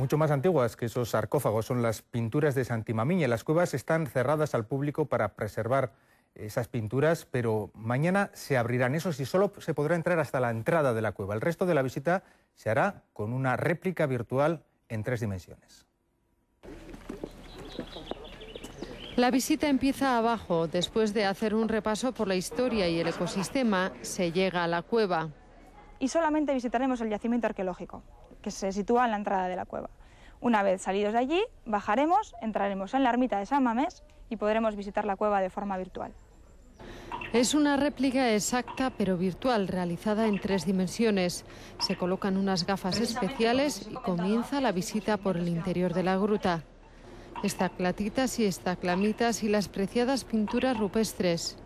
mucho más antiguas que esos sarcófagos son las pinturas de Santimamiña. Las cuevas están cerradas al público para preservar esas pinturas, pero mañana se abrirán esos y solo se podrá entrar hasta la entrada de la cueva. El resto de la visita se hará con una réplica virtual en tres dimensiones. La visita empieza abajo. Después de hacer un repaso por la historia y el ecosistema, se llega a la cueva y solamente visitaremos el yacimiento arqueológico, que se sitúa en la entrada de la cueva. Una vez salidos de allí, bajaremos, entraremos en la ermita de San Mamés y podremos visitar la cueva de forma virtual. Es una réplica exacta pero virtual realizada en tres dimensiones. Se colocan unas gafas especiales y comienza la visita por el interior de la gruta. Estaclatitas y estaclamitas y las preciadas pinturas rupestres.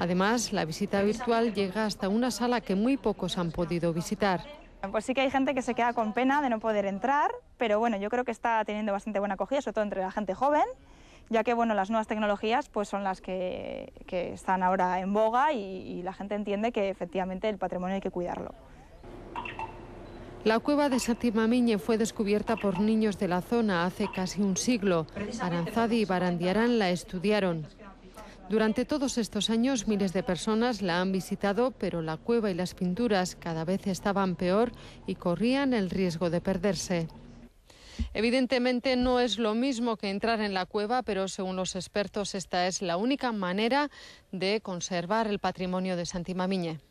Además, la visita virtual llega hasta una sala que muy pocos han podido visitar. Pues sí que hay gente que se queda con pena de no poder entrar, pero bueno, yo creo que está teniendo bastante buena acogida, sobre todo entre la gente joven, ya que bueno, las nuevas tecnologías pues son las que, están ahora en boga y, la gente entiende que efectivamente el patrimonio hay que cuidarlo. La cueva de Satimamiñe fue descubierta por niños de la zona hace casi un siglo. Aranzadi y Barandiarán la estudiaron. Durante todos estos años miles de personas la han visitado, pero la cueva y las pinturas cada vez estaban peor y corrían el riesgo de perderse. Evidentemente no es lo mismo que entrar en la cueva, pero según los expertos esta es la única manera de conservar el patrimonio de Santimamiñe.